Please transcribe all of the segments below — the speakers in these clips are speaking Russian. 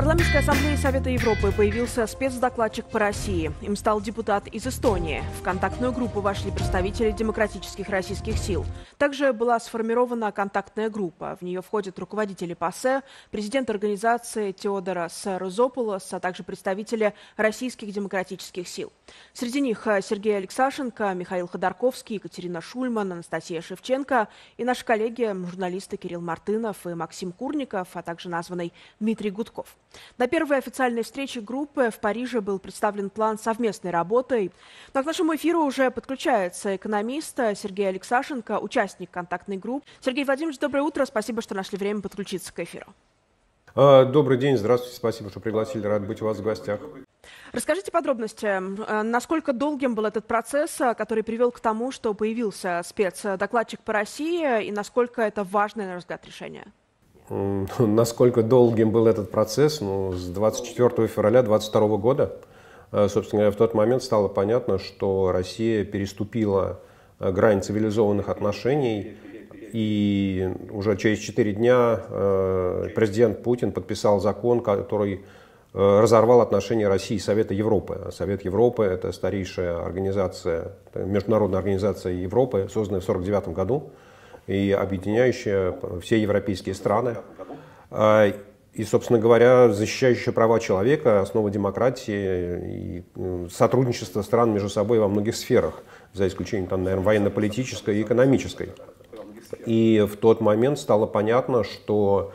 Парламентской ассамблеи Совета Европы появился спецдокладчик по России. Им стал депутат из Эстонии. В контактную группу вошли представители демократических российских сил. Также была сформирована контактная группа. В нее входят руководители ПАСЕ, президент организации Теодора Сарузополос, а также представители российских демократических сил. Среди них э, Сергей Алексашенко, Михаил Ходорковский, Екатерина Шульман, Анастасия Шевченко и наши коллеги, журналисты Кирилл Мартынов и Максим Курников, а также названный Дмитрий Гудков. На первой официальной встрече группы в Париже был представлен план совместной работы. Но к нашему эфиру уже подключается экономист Сергей Алексашенко, участник контактной группы. Сергей Владимирович, доброе утро. Спасибо, что нашли время подключиться к эфиру. А, добрый день, здравствуйте, спасибо, что пригласили, рад быть у вас в гостях. Расскажите подробности, а, насколько долгим был этот процесс, а, который привел к тому, что появился спецдокладчик по России, и насколько это важное, на взгляд, решение? Насколько долгим был этот процесс? Ну, с 24 февраля 2022 года, э, собственно говоря, в тот момент стало понятно, что Россия переступила э, грань цивилизованных отношений, и уже через 4 дня э, президент Путин подписал закон, который разорвал отношения России и Совета Европы. Совет Европы – это старейшая организация, международная организация Европы, созданная в 1949 году и объединяющая все европейские страны. А, и, собственно говоря, защищающая права человека, основа демократии и э, сотрудничество стран между собой во многих сферах, за исключением, там, наверное, военно-политической и экономической. И в тот момент стало понятно, что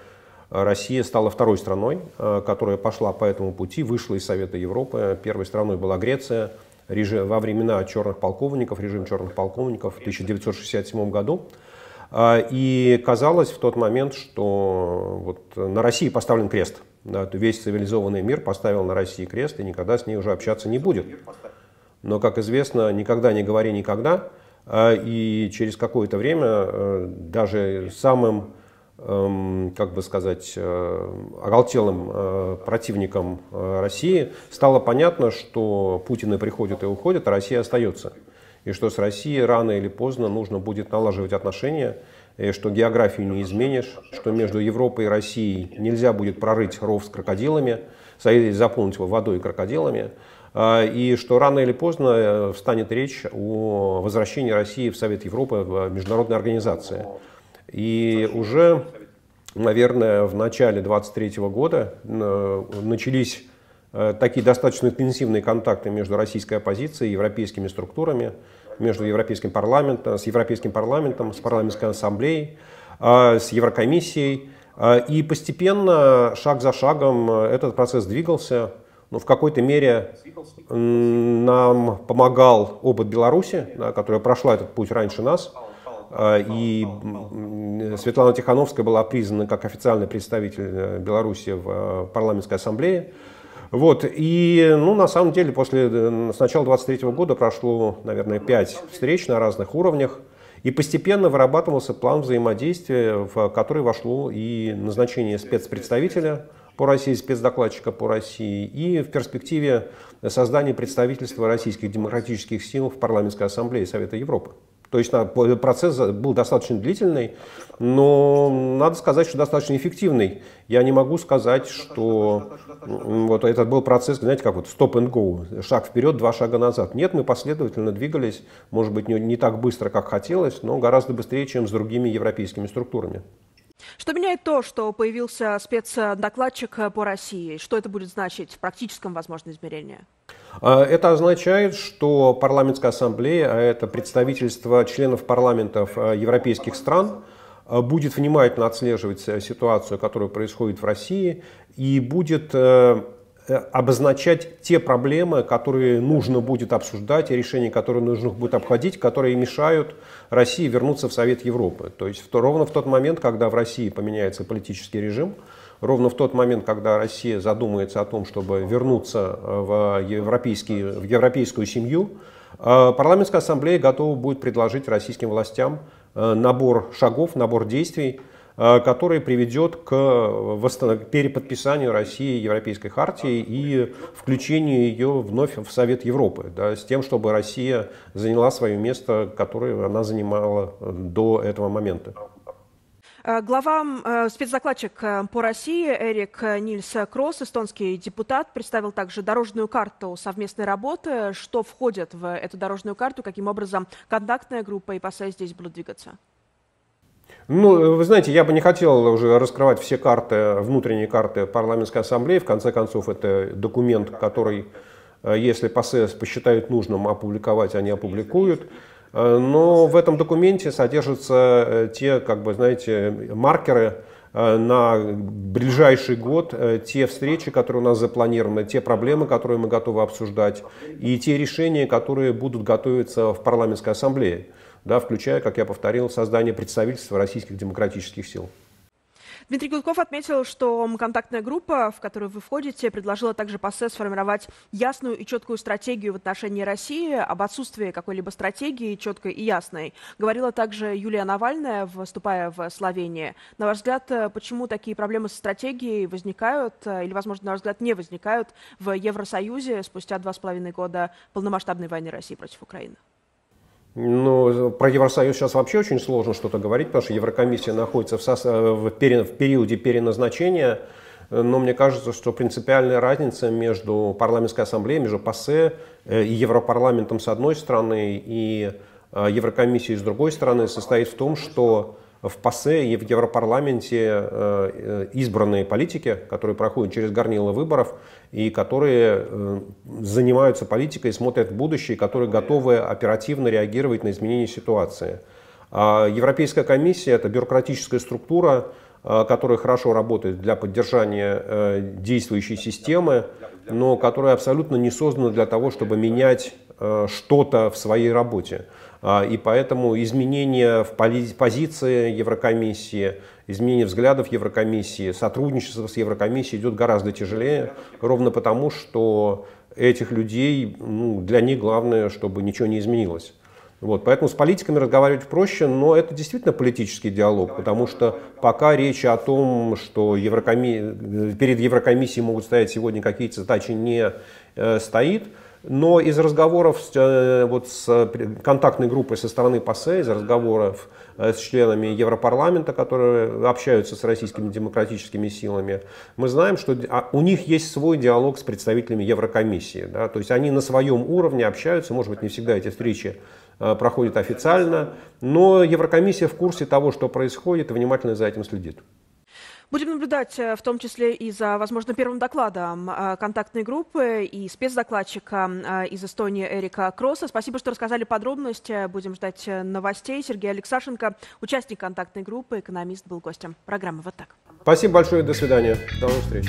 Россия стала второй страной, э, которая пошла по этому пути, вышла из Совета Европы. Первой страной была Греция режим, во времена черных полковников, режим черных полковников в 1967 году. А, и казалось в тот момент, что вот на России поставлен крест. Да, весь цивилизованный мир поставил на России крест и никогда с ней уже общаться не будет. Но, как известно, никогда не говори никогда. А, и через какое-то время э, даже самым, эм, как бы сказать, э, оголтелым э, противником России стало понятно, что Путины приходят и уходят, а Россия остается и что с Россией рано или поздно нужно будет налаживать отношения, и что географию не изменишь, что между Европой и Россией нельзя будет прорыть ров с крокодилами, заполнить его водой и крокодилами, а, и что рано или поздно э, встанет речь о возвращении России в Совет Европы, в международные организации. И уже, наверное, в начале 2023 года э, начались Э, такие достаточно интенсивные контакты между российской оппозицией и европейскими структурами, между Европейским парламентом, с Европейским парламентом, с парламентской ассамблеей, э, с Еврокомиссией. Э, и постепенно, шаг за шагом, этот процесс двигался. Но ну, в какой-то мере нам помогал опыт Беларуси, да, которая прошла этот путь раньше нас. И Светлана Тихановская была признана как официальный представитель Беларуси в парламентской ассамблее. Вот, и, ну, на самом деле, после, э, с начала 23 -го года прошло, наверное, 5 встреч на разных уровнях, и постепенно вырабатывался план взаимодействия, в который вошло и назначение спецпредставителя по России, спецдокладчика по России, и в перспективе создания представительства российских демократических сил в парламентской ассамблее Совета Европы. То есть а, процесс был достаточно длительный, но надо сказать, что достаточно эффективный. Я не могу сказать, что вот этот был процесс, знаете, как вот stop and go, шаг вперед, два шага назад. Нет, мы последовательно двигались, может быть, не, не так быстро, как хотелось, но гораздо быстрее, чем с другими европейскими структурами. Что меняет то, что появился спецдокладчик э, по России? Что это будет значить в практическом, возможно, измерении? А, это означает, что парламентская ассамблея, а это представительство членов парламентов а, европейских стран, а, будет внимательно отслеживать э, ситуацию, которая происходит в России, и будет э, э, обозначать те проблемы, которые нужно будет обсуждать, и решения, которые нужно будет обходить, которые мешают России вернуться в Совет Европы. То есть в, ровно в тот момент, когда в России поменяется политический режим, ровно в тот момент, когда Россия задумается о том, чтобы вернуться э, в, европейский, в европейскую семью, э, парламентская ассамблея готова будет предложить российским властям э, набор шагов, набор действий, который приведет к переподписанию России Европейской хартии и включению ее вновь в Совет Европы, да, с тем, чтобы Россия заняла свое место, которое она занимала до этого момента. Э, Глава, э, спецзакладчик э, по России Эрик Нильс Кросс, эстонский депутат, представил также дорожную карту совместной работы. Что входит в эту дорожную карту, каким образом контактная группа и ПАСА здесь будут двигаться? Ну, вы знаете, я бы не хотел уже раскрывать все карты, внутренние карты парламентской ассамблеи. В конце концов, это документ, который, если ПАСЭС посчитают нужным опубликовать, они опубликуют. Э, но в этом документе содержатся э, те, как бы, знаете, маркеры, э, на ближайший год те встречи, которые у нас запланированы, те проблемы, которые мы готовы обсуждать, и те решения, которые будут готовиться в парламентской ассамблее, да, включая, как я повторил, создание представительства российских демократических сил. Дмитрий Гудков отметил, что контактная группа, в которую вы входите, предложила также ПАСЕ сформировать ясную и четкую стратегию в отношении России, об отсутствии какой-либо стратегии четкой и ясной. Говорила также Юлия Навальная, выступая в Словении. На ваш взгляд, э, почему такие проблемы со стратегией возникают э, или, возможно, на ваш взгляд, не возникают в Евросоюзе спустя два с половиной года полномасштабной войны России против Украины? Ну, про Евросоюз сейчас вообще очень сложно что-то говорить, потому что Еврокомиссия находится в, сос... в, пере... в периоде переназначения. Но мне кажется, что принципиальная разница между парламентской ассамблеей, между ПАСЕ э, и Европарламентом с одной стороны и э, Еврокомиссией с другой стороны состоит в том, что в ПАСЕ и в Европарламенте э, э, избранные политики, которые проходят через горнило выборов и которые э, занимаются политикой, смотрят в будущее, которые готовы оперативно реагировать на изменения ситуации. А Европейская комиссия – это бюрократическая структура, Э, которая хорошо работает для поддержания э, действующей системы, но которая абсолютно не создана для того, чтобы менять э, что-то в своей работе. А, и поэтому изменение в позиции Еврокомиссии, изменение взглядов Еврокомиссии, сотрудничество с Еврокомиссией идет гораздо тяжелее, ровно потому, что этих людей, ну, для них главное, чтобы ничего не изменилось. Вот, поэтому с политиками разговаривать проще, но это действительно политический диалог, потому что пока речь о том, что Еврокомми... перед Еврокомиссией могут стоять сегодня какие-то задачи, не э, стоит. Но из разговоров э, вот с э, контактной группой со стороны ПАСЕ, из разговоров э, с членами Европарламента, которые общаются с российскими демократическими силами, мы знаем, что а, у них есть свой диалог с представителями Еврокомиссии. Да? То есть они на своем уровне общаются, может быть, не всегда эти встречи Э, проходит официально, но Еврокомиссия в курсе того, что происходит, и внимательно за этим следит. Будем наблюдать э, в том числе и за, возможно, первым докладом э, контактной группы и спецдокладчика из Эстонии Эрика Кросса. Спасибо, что рассказали подробности. Будем ждать новостей. Сергей Алексашенко, участник контактной группы, экономист, был гостем программы «Вот так». Спасибо большое. До свидания. До новых встреч.